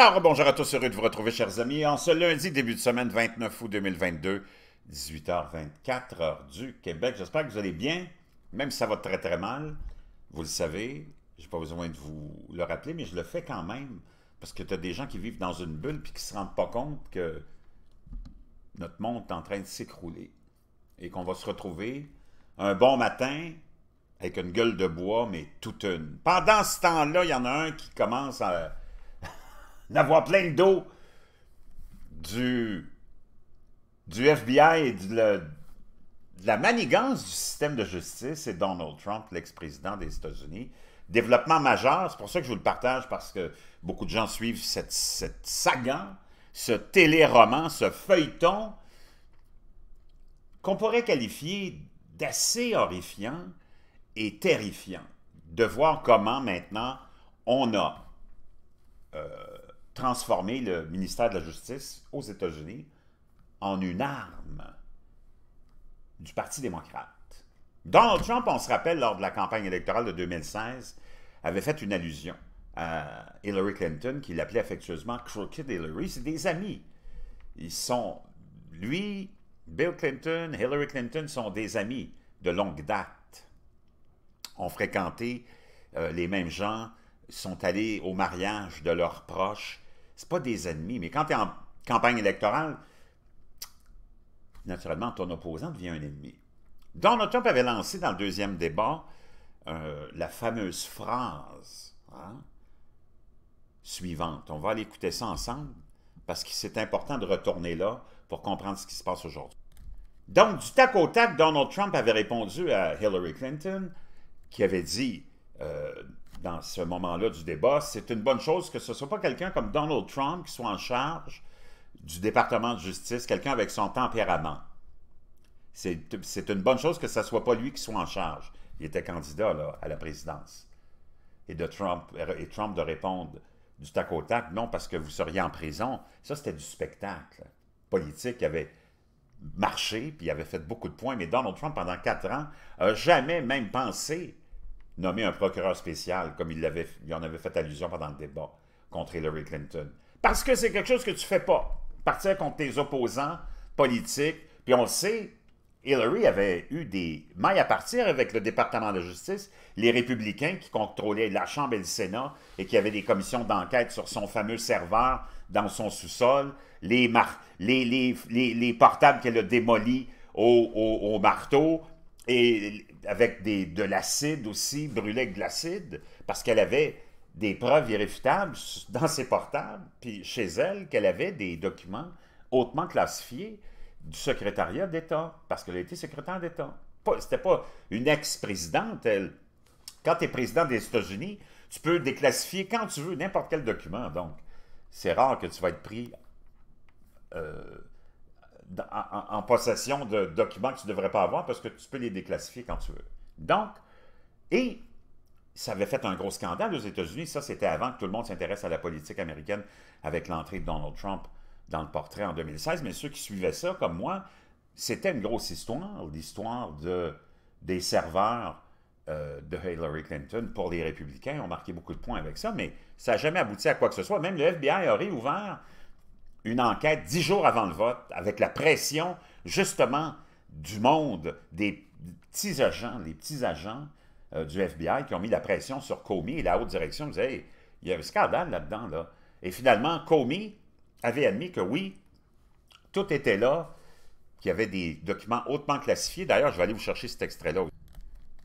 Alors, bonjour à tous, heureux de vous retrouver, chers amis, en ce lundi, début de semaine, 29 août 2022, 18h24, heure du Québec. J'espère que vous allez bien, même si ça va très très mal. Vous le savez, n'ai pas besoin de vous le rappeler, mais je le fais quand même, parce que tu as des gens qui vivent dans une bulle et qui se rendent pas compte que notre monde est en train de s'écrouler et qu'on va se retrouver un bon matin avec une gueule de bois, mais toute une. Pendant ce temps-là, il y en a un qui commence à d'avoir plein le dos du, du FBI et de, la manigance du système de justice, c'est Donald Trump, l'ex-président des États-Unis. Développement majeur, c'est pour ça que je vous le partage, parce que beaucoup de gens suivent cette, cette saga, ce téléroman, ce feuilleton, qu'on pourrait qualifier d'assez horrifiant et terrifiant, de voir comment maintenant on a euh, transformer le ministère de la Justice aux États-Unis en une arme du Parti démocrate. Donald Trump, on se rappelle, lors de la campagne électorale de 2016, avait fait une allusion à Hillary Clinton, qu'il appelait affectueusement Crooked Hillary. C'est des amis. Ils sont, lui, Bill Clinton, Hillary Clinton sont des amis de longue date. Ont fréquenté euh, les mêmes gens, sont allés au mariage de leurs proches, c'est pas des ennemis, mais quand tu es en campagne électorale, naturellement, ton opposant devient un ennemi. Donald Trump avait lancé dans le deuxième débat euh, la fameuse phrase hein, suivante. On va aller écouter ça ensemble parce que c'est important de retourner là pour comprendre ce qui se passe aujourd'hui. Donc, du tac au tac, Donald Trump avait répondu à Hillary Clinton qui avait dit euh, dans ce moment-là du débat, c'est une bonne chose que ce ne soit pas quelqu'un comme Donald Trump qui soit en charge du département de justice, quelqu'un avec son tempérament. C'est une bonne chose que ce ne soit pas lui qui soit en charge. Il était candidat à la présidence. Et, de Trump, et Trump de répondre du tac au tac, non, parce que vous seriez en prison. Ça, c'était du spectacle politique. Il avait marché, puis il avait fait beaucoup de points, mais Donald Trump, pendant quatre ans, n'a jamais même pensé nommer un procureur spécial, comme il, l'avait il en avait fait allusion pendant le débat contre Hillary Clinton. Parce que c'est quelque chose que tu fais pas. Partir contre tes opposants politiques. Puis on le sait, Hillary avait eu des mailles à partir avec le département de justice, les républicains qui contrôlaient la Chambre et le Sénat et qui avaient des commissions d'enquête sur son fameux serveur dans son sous-sol, les, les, les, les, portables qu'elle a démolis au, au marteau, et avec des, de l'acide aussi, brûlé avec de l'acide, parce qu'elle avait des preuves irréfutables dans ses portables, puis chez elle, qu'elle avait des documents hautement classifiés du secrétariat d'État, parce qu'elle a été secrétaire d'État. C'était pas une ex-présidente, elle. Quand tu es président des États-Unis, tu peux déclassifier quand tu veux n'importe quel document, donc c'est rare que tu vas être pris euh, en, possession de documents que tu ne devrais pas avoir parce que tu peux les déclassifier quand tu veux. Donc, et ça avait fait un gros scandale aux États-Unis. Ça, c'était avant que tout le monde s'intéresse à la politique américaine avec l'entrée de Donald Trump dans le portrait en 2016. Mais ceux qui suivaient ça, comme moi, c'était une grosse histoire, l'histoire de, des serveurs euh, de Hillary Clinton pour les républicains. On marqué beaucoup de points avec ça, mais ça n'a jamais abouti à quoi que ce soit. Même le FBI a réouvert une enquête dix jours avant le vote, avec la pression, justement, du monde, des petits agents, les petits agents euh, du FBI qui ont mis la pression sur Comey et la haute direction disaient il y a un scandale là-dedans. Là. Et finalement, Comey avait admis que oui, tout était là, qu'il y avait des documents hautement classifiés. D'ailleurs, je vais aller vous chercher cet extrait-là.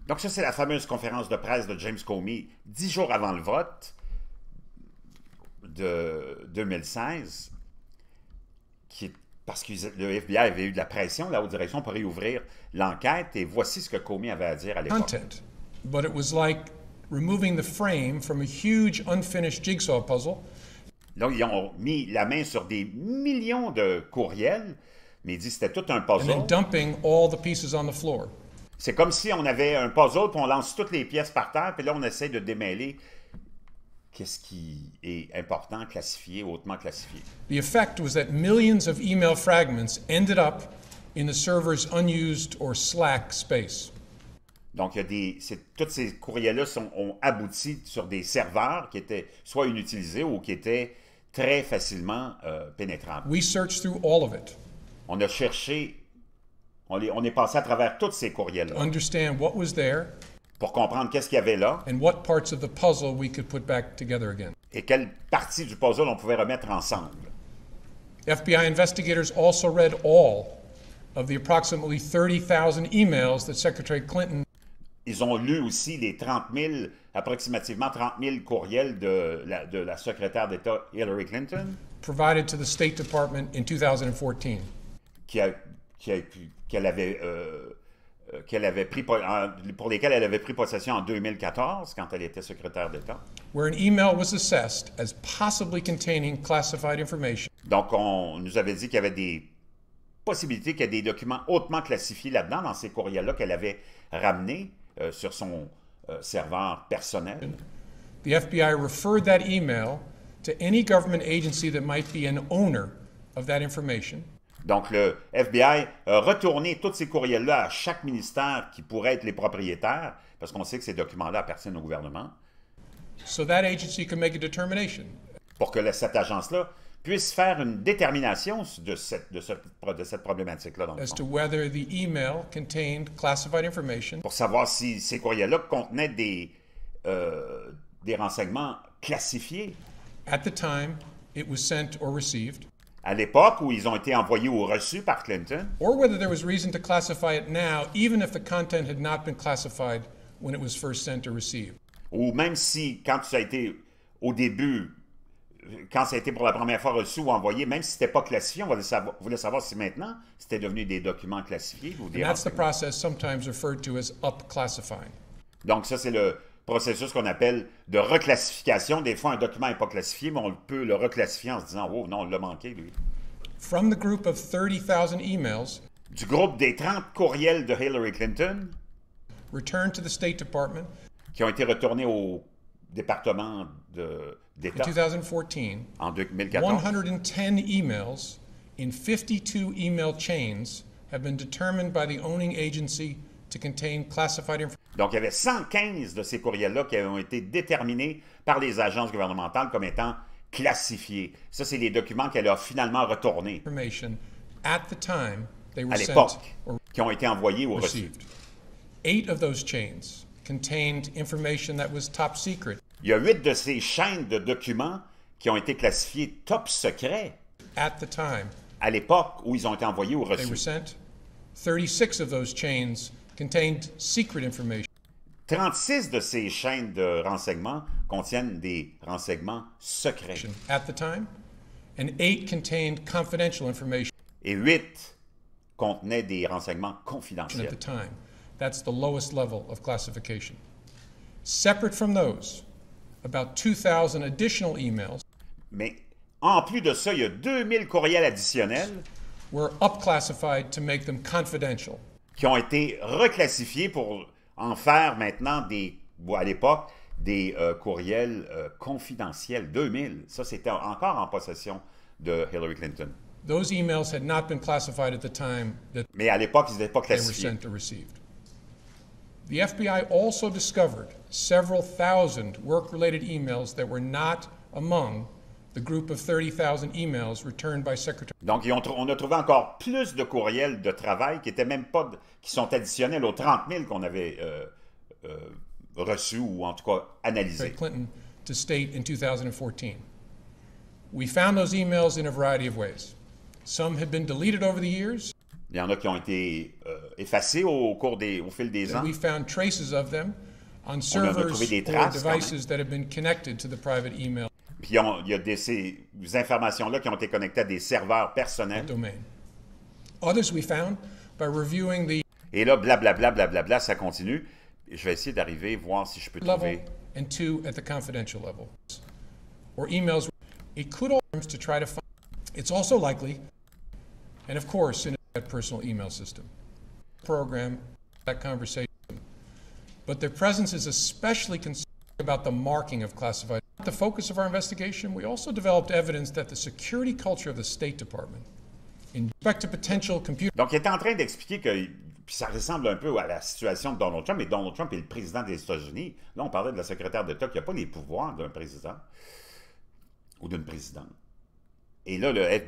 Donc ça, c'est la fameuse conférence de presse de James Comey dix jours avant le vote de 2016 parce que le FBI avait eu de la pression, la haute direction, pour réouvrir l'enquête, et voici ce que Comey avait à dire à l'époque. Là, ils ont mis la main sur des millions de courriels, mais ils disent c'était tout un puzzle. C'est comme si on avait un puzzle, puis on lance toutes les pièces par terre, puis là, on essaie de démêler qu'est-ce qui est important, classifié, hautement classifié. The effect was that millions of email fragments ended up in the server's unused or slack space. Donc, il y a des, tous ces courriels-là ont abouti sur des serveurs qui étaient soit inutilisés ou qui étaient très facilement euh, pénétrables. We searched through all of it. On a cherché, on, les, on est passé à travers tous ces courriels-là. Understand what was there pour comprendre qu'est-ce qu'il y avait là. Et quelles parties du puzzle on pouvait remettre ensemble. FBI investigators also read all of the approximately 30,000 emails that Secretary Clinton ils ont lu aussi les 30 000, approximativement 30 000 courriels de la, de la secrétaire d'État Hillary Clinton. Provided to the State Department in 2014. Qu'elle qui qui avait euh, euh, pour lesquels elle avait pris possession en 2014 quand elle était secrétaire d'État. Donc on nous avait dit qu'il y avait des possibilités qu'il y ait des documents hautement classifiés là-dedans dans ces courriels-là qu'elle avait ramenés euh, sur son euh, serveur personnel. Le FBI referred that email to any government agency that might be an owner of that information. Donc, le FBI a retourné tous ces courriels-là à chaque ministère qui pourrait être les propriétaires, parce qu'on sait que ces documents-là appartiennent au gouvernement. Pour que cette agence-là puisse faire une détermination de cette, de cette problématique-là. Pour savoir si ces courriels-là contenaient des, euh, des renseignements classifiés. At the time it was sent or received à l'époque où ils ont été envoyés ou reçus par Clinton. Ou même si, quand ça a été au début, quand ça a été pour la première fois reçu ou envoyé, même si c'était pas classifié, on voulait savoir, si maintenant c'était devenu des documents classifiés ou des. Donc ça c'est le processus qu'on appelle de reclassification. Des fois, un document n'est pas classifié, mais on peut le reclassifier en se disant Oh non, on l'a manqué, lui. From the emails, du groupe des 30 courriels de Hillary Clinton qui ont été retournés au département d'État en 2014. 110 emails in 52 email chains have been determined by the owning agency to contain classified information. Donc, il y avait 115 de ces courriels-là qui ont été déterminés par les agences gouvernementales comme étant classifiés. Ça, c'est les documents qu'elle a finalement retournés à l'époque, qui ont été envoyés ou reçus. Il y a huit de ces chaînes de documents qui ont été classifiés top secret à l'époque où ils ont été envoyés ou reçus. 36 contained secret information. 36 de ces chaînes de renseignements contiennent des renseignements secrets. At the time, and 8 contained confidential information. Et 8 contenaient des renseignements confidentiels. At the time. That's the lowest level of classification. Separate from those, about 2,000 additional emails. Mais en plus de ça, il y a 2000 courriels additionnels. Were upclassified to make them confidential qui ont été reclassifiés pour en faire maintenant des, à l'époque, des euh, courriels euh, confidentiels 2000. Ça, c'était encore en possession de Hillary Clinton. Those emails had not been classified at the time that Mais à l'époque, ils n'étaient pas classifiés. They were sent or received. The FBI also discovered several thousand work-related emails that were not among the group of 30,000 emails returned by Secretary. Donc, on a trouvé encore plus de courriels de travail qui étaient même pas, qui sont additionnels aux 30 000 qu'on avait euh, euh, reçus ou en tout cas analysés. Clinton to state in 2014. We found those emails in a variety of ways. Some had been deleted over the years. Il y en a qui ont été euh, effacés au cours des, au fil des ans. We found traces of them on servers or devices that have been connected to the private email. Puis on, il y a des, ces informations-là qui ont été connectées à des serveurs personnels. Others we found by reviewing the Et là, blablabla, blablabla, bla, ça continue. Je vais essayer d'arriver, voir si je peux trouver. And two at the confidential level. Or emails. It could all to try to find. It's also likely, and of course, in a personal email system, program, that conversation. But their presence is especially concerned about the marking of classified the focus of our investigation, we also developed evidence that the security culture of the State Department potential computer. Donc, il était en train d'expliquer que ça ressemble un peu à la situation de Donald Trump, mais Donald Trump est le président des États-Unis. Là, on parlait de la secrétaire d'État qui n'a pas les pouvoirs d'un président ou d'une présidente. Et là, le, euh,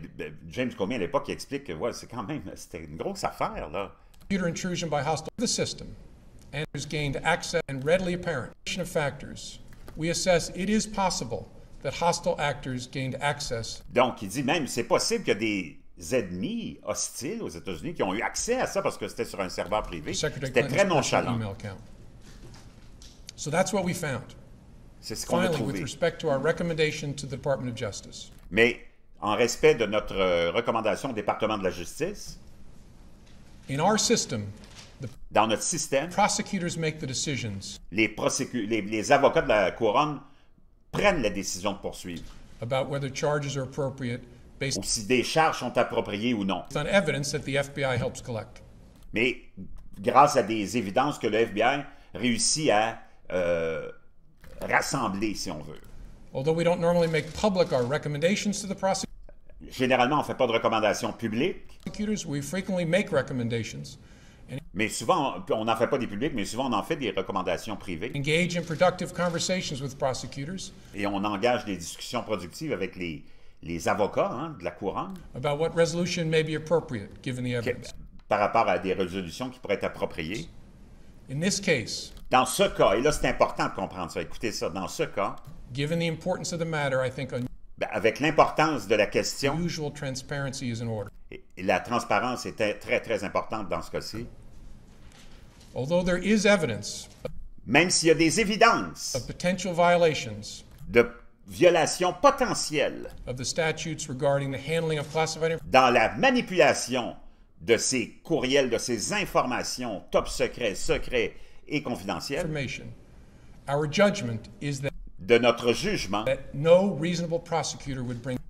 James Comey, à l'époque, explique que ouais, c'est quand même c'était une grosse affaire. Là. Computer intrusion by hostile the system and gained access and readily apparent of factors donc, il dit même, c'est possible qu'il y que des ennemis hostiles aux États-Unis qui ont eu accès à ça parce que c'était sur un serveur privé. C'était très nonchalant. So that's what we found. C'est ce qu'on a trouvé. With respect to our recommendation to the Department of Justice. Mais en respect de notre euh, recommandation au département de la justice. In our system, dans notre système, les, les, avocats de la couronne prennent la décision de poursuivre. ou si des charges sont appropriées ou non. Mais grâce à des évidences que le FBI réussit à euh, rassembler, si on veut. Généralement, on ne fait pas de recommandations publiques. Mais souvent, on n'en fait pas des publics, mais souvent on en fait des recommandations privées. Et on engage des discussions productives avec les, les avocats hein, de la couronne. par rapport à des résolutions qui pourraient être appropriées. dans ce cas, et là c'est important de comprendre ça, écoutez ça, dans ce cas, ben, avec l'importance de la question, la transparence était très, très importante dans ce cas-ci. Même s'il y a des évidences de violations potentielles dans la manipulation de ces courriels, de ces informations top secret, secret et confidentielles, de notre jugement,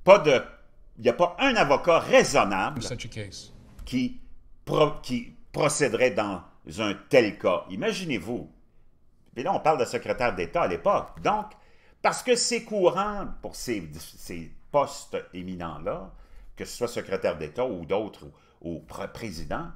pas de il n'y a pas un avocat raisonnable qui, procéderait dans un tel cas. Imaginez-vous. Et là, on parle de secrétaire d'État à l'époque. Donc, parce que c'est courant pour ces, postes éminents-là, que ce soit secrétaire d'État ou d'autres, ou, président,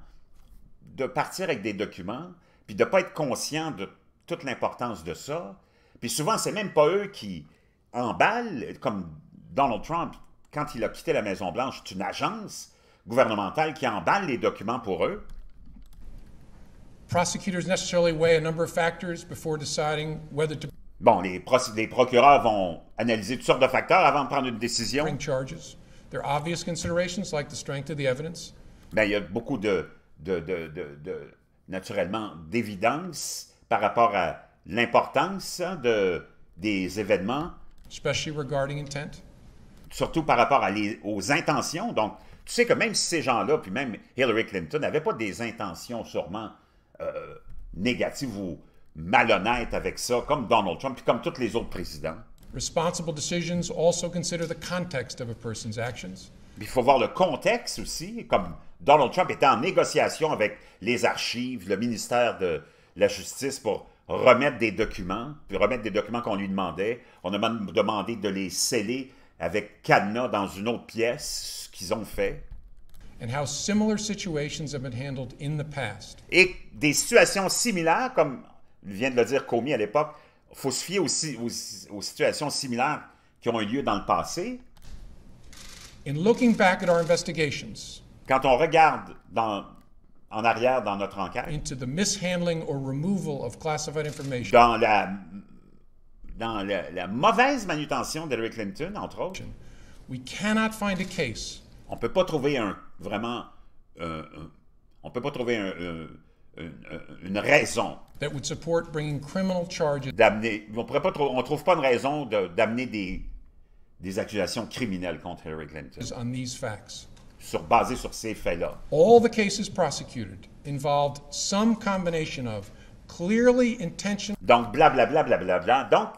de partir avec des documents, puis de ne pas être conscient de toute l'importance de ça. Puis souvent, c'est même pas eux qui emballent, comme Donald Trump, quand il a quitté la Maison-Blanche, c'est une agence gouvernementale qui emballe les documents pour eux. Bon, les, procureurs vont analyser toutes sortes de facteurs avant de prendre une décision. Mais ben, il y a beaucoup de, de, naturellement, d'évidence par rapport à l'importance hein, de des événements surtout par rapport à aux intentions. Donc, tu sais que même ces gens-là, puis même Hillary Clinton, n'avaient pas des intentions sûrement euh, négatives ou malhonnêtes avec ça, comme Donald Trump, puis comme tous les autres présidents. Il faut voir le contexte aussi, comme Donald Trump était en négociation avec les archives, le ministère de la Justice pour remettre des documents, puis remettre des documents qu'on lui demandait. On a demandé de les sceller avec Cadenas dans une autre pièce, ce qu'ils ont fait. Et des situations similaires, comme vient de le dire Comey à l'époque, il faut se fier aussi aux, situations similaires qui ont eu lieu dans le passé. Quand on regarde dans, en arrière dans notre enquête, dans la dans la, la mauvaise manutention d'Hillary Clinton, entre autres. We cannot find a case. On peut pas trouver un vraiment, euh, un, on peut pas trouver un, euh, une, une, raison. That would support bringing criminal charges. D'amener, on pourrait pas, on trouve pas une raison d'amener de, des des accusations criminelles contre Hillary Clinton. On these facts. Sur basé sur ces faits-là. All the cases prosecuted involved some combination of clearly intentional. Donc blablabla bla, bla, bla, bla, bla. Donc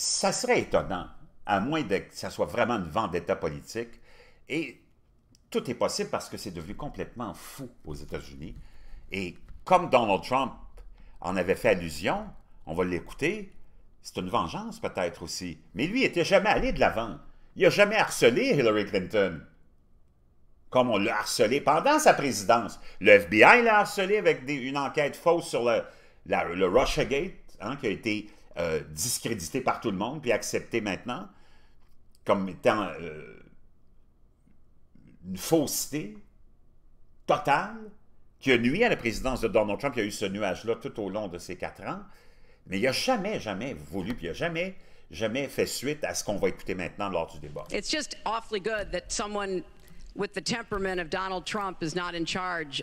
ça serait étonnant, à moins que ça soit vraiment une d'État politique. Et tout est possible parce que c'est devenu complètement fou aux États-Unis. Et comme Donald Trump en avait fait allusion, on va l'écouter, c'est une vengeance peut-être aussi. Mais lui, il n'était jamais allé de l'avant. Il n'a jamais harcelé Hillary Clinton. Comme on l'a harcelé pendant sa présidence. Le FBI l'a harcelé avec une enquête fausse sur le, Russiagate, hein, qui a été euh, discrédité par tout le monde, puis accepté maintenant comme étant euh, une fausseté totale qui a nuit à la présidence de Donald Trump. Il y a eu ce nuage-là tout au long de ces quatre ans, mais il n'a jamais, jamais voulu, puis il n'a jamais jamais fait suite à ce qu'on va écouter maintenant lors du débat. It's temperament Donald Trump charge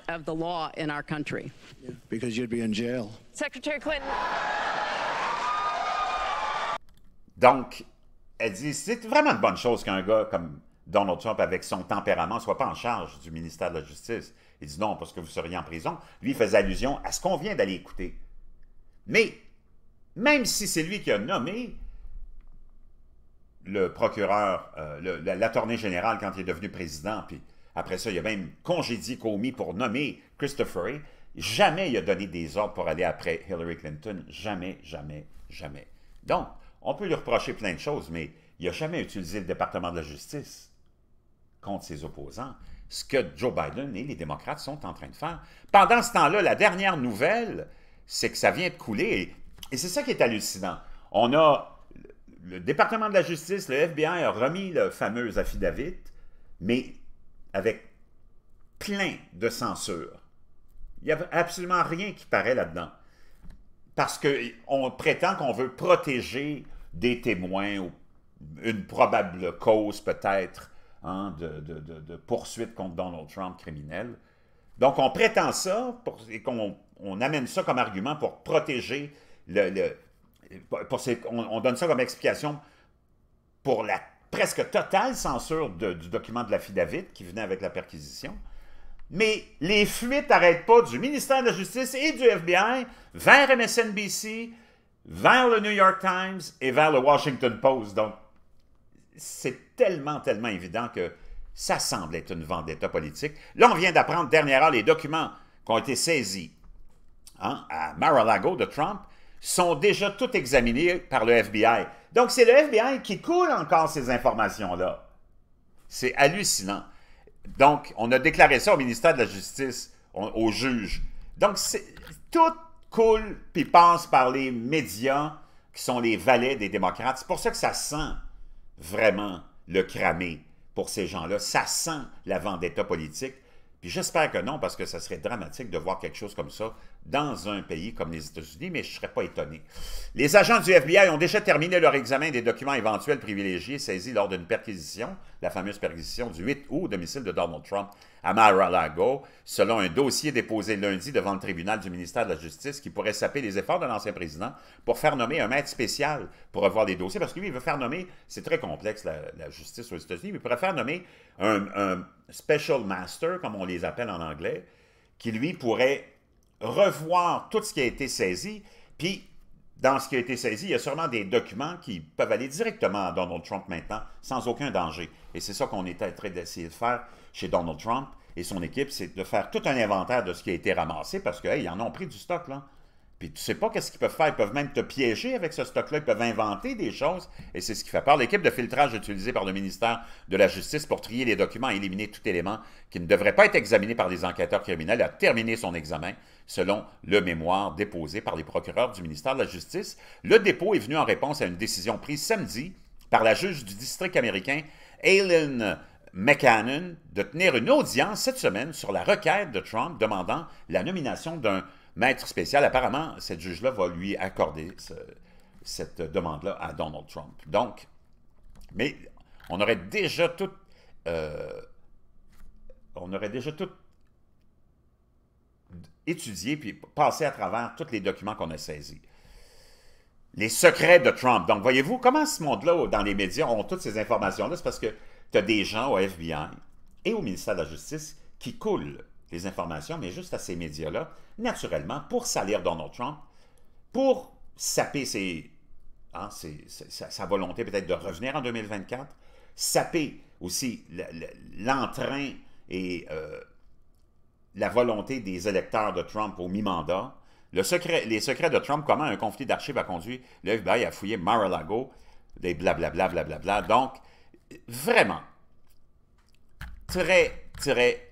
Clinton. Donc, elle dit, c'est vraiment une bonne chose qu'un gars comme Donald Trump, avec son tempérament, soit pas en charge du ministère de la Justice. Il dit non, parce que vous seriez en prison. Lui, il faisait allusion à ce qu'on vient d'aller écouter. Mais, même si c'est lui qui a nommé le procureur, euh, l'attorney général quand il est devenu président, puis après ça, il a même congédié Comey pour nommer Christopher Jamais il a donné des ordres pour aller après Hillary Clinton. Jamais, jamais, jamais. Donc, on peut lui reprocher plein de choses, mais il n'a jamais utilisé le département de la justice contre ses opposants, ce que Joe Biden et les démocrates sont en train de faire. Pendant ce temps-là, la dernière nouvelle, c'est que ça vient de couler, et, c'est ça qui est hallucinant. On a le département de la justice, le FBI a remis le fameux affidavit, mais avec plein de censure. Il n'y a absolument rien qui paraît là-dedans. Parce qu'on prétend qu'on veut protéger des témoins ou une probable cause peut-être hein, de, poursuite contre Donald Trump criminel. Donc on prétend ça et qu'on amène ça comme argument pour protéger le... on, donne ça comme explication pour la presque totale censure du document de la David qui venait avec la perquisition. Mais les fuites n'arrêtent pas du ministère de la Justice et du FBI vers MSNBC, vers le New York Times et vers le Washington Post. Donc, c'est tellement, tellement évident que ça semble être une vendetta politique. Là, on vient d'apprendre dernièrement les documents qui ont été saisis hein, à Mar-a-Lago de Trump sont déjà tous examinés par le FBI. Donc, c'est le FBI qui coule encore ces informations-là. C'est hallucinant. Donc, on a déclaré ça au ministère de la Justice, au juge. Donc, c'est tout coule puis passe par les médias qui sont les valets des démocrates. C'est pour ça que ça sent vraiment le cramé pour ces gens-là. Ça sent la vendetta politique. Puis j'espère que non, parce que ça serait dramatique de voir quelque chose comme ça dans un pays comme les États-Unis, mais je ne serais pas étonné. Les agents du FBI ont déjà terminé leur examen des documents éventuels privilégiés saisis lors d'une perquisition, la fameuse perquisition du 8 août au domicile de Donald Trump à Mar-a-Lago, selon un dossier déposé lundi devant le tribunal du ministère de la Justice qui pourrait saper les efforts de l'ancien président pour faire nommer un maître spécial pour avoir les dossiers, parce que lui, il veut faire nommer, c'est très complexe la, justice aux États-Unis, mais il pourrait faire nommer un special master, comme on les appelle en anglais, qui lui pourrait revoir tout ce qui a été saisi, puis dans ce qui a été saisi, il y a sûrement des documents qui peuvent aller directement à Donald Trump maintenant, sans aucun danger. Et c'est ça qu'on était très train d'essayer de faire chez Donald Trump et son équipe, c'est de faire tout un inventaire de ce qui a été ramassé, parce qu'ils en ont pris du stock, là. Puis tu sais pas qu'est-ce qu'ils peuvent faire. Ils peuvent même te piéger avec ce stock-là. Ils peuvent inventer des choses. Et c'est ce qui fait peur. L'équipe de filtrage utilisée par le ministère de la Justice pour trier les documents éliminer tout élément qui ne devrait pas être examiné par les enquêteurs criminels a terminé son examen. Selon le mémoire déposé par les procureurs du ministère de la Justice, le dépôt est venu en réponse à une décision prise samedi par la juge du district américain Aileen McCannon de tenir une audience cette semaine sur la requête de Trump demandant la nomination d'un maître spécial. Apparemment, cette juge-là va lui accorder cette demande-là à Donald Trump. Donc, mais on aurait déjà tout, euh, on aurait déjà tout étudier puis passer à travers tous les documents qu'on a saisis. Les secrets de Trump. Donc, voyez-vous comment ce monde-là, dans les médias, ont toutes ces informations-là? C'est parce que tu as des gens au FBI et au ministère de la Justice qui coulent les informations, mais juste à ces médias-là, naturellement, pour salir Donald Trump, pour saper hein, sa, volonté peut-être de revenir en 2024, saper aussi l'entrain et euh, la volonté des électeurs de Trump au mi-mandat. Le secret, les secrets de Trump, comment un conflit d'archives a conduit le FBI à fouiller Mar-a-Lago, des blablabla, blablabla. Donc, vraiment, très, très,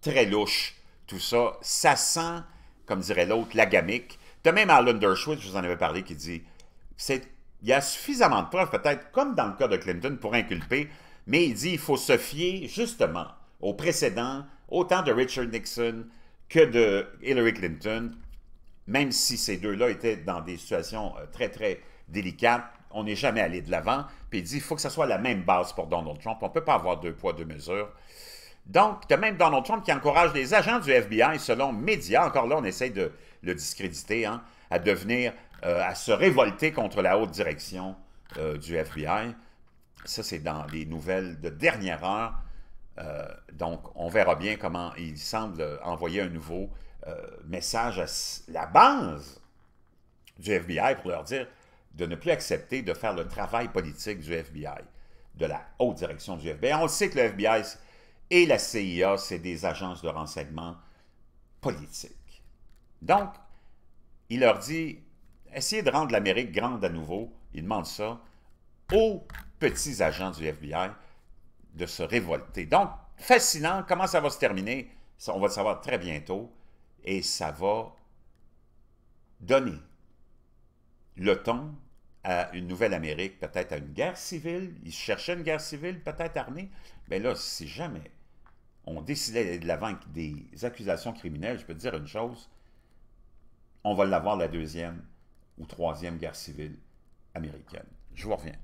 très louche tout ça. Ça sent, comme dirait l'autre, la gamique. De même Alan Dershowitz, je vous en avais parlé, qui dit c'est, il y a suffisamment de preuves, peut-être, comme dans le cas de Clinton, pour inculper, mais il dit il faut se fier justement aux précédents autant de Richard Nixon que de Hillary Clinton, même si ces deux-là étaient dans des situations euh, très, très délicates, on n'est jamais allé de l'avant. Puis il dit, il faut que ça soit la même base pour Donald Trump. On ne peut pas avoir deux poids, deux mesures. Donc, tu as même Donald Trump qui encourage les agents du FBI, selon Média, encore là, on essaie de le discréditer, hein, à devenir, euh, à se révolter contre la haute direction euh, du FBI. Ça, c'est dans les nouvelles de dernière heure. Euh, donc, on verra bien comment il semble envoyer un nouveau euh, message à la base du FBI pour leur dire de ne plus accepter de faire le travail politique du FBI, de la haute direction du FBI. On le sait que le FBI et la CIA, c'est des agences de renseignement politiques. Donc, il leur dit, essayez de rendre l'Amérique grande à nouveau, il demande ça, aux petits agents du FBI, de se révolter. Donc, fascinant, comment ça va se terminer, on va le savoir très bientôt, et ça va donner le ton à une nouvelle Amérique, peut-être à une guerre civile. Ils cherchaient une guerre civile, peut-être armée. Mais ben là, si jamais on décidait d'aller de l'avant avec des accusations criminelles, je peux te dire une chose, on va l'avoir la deuxième ou troisième guerre civile américaine. Je vous reviens.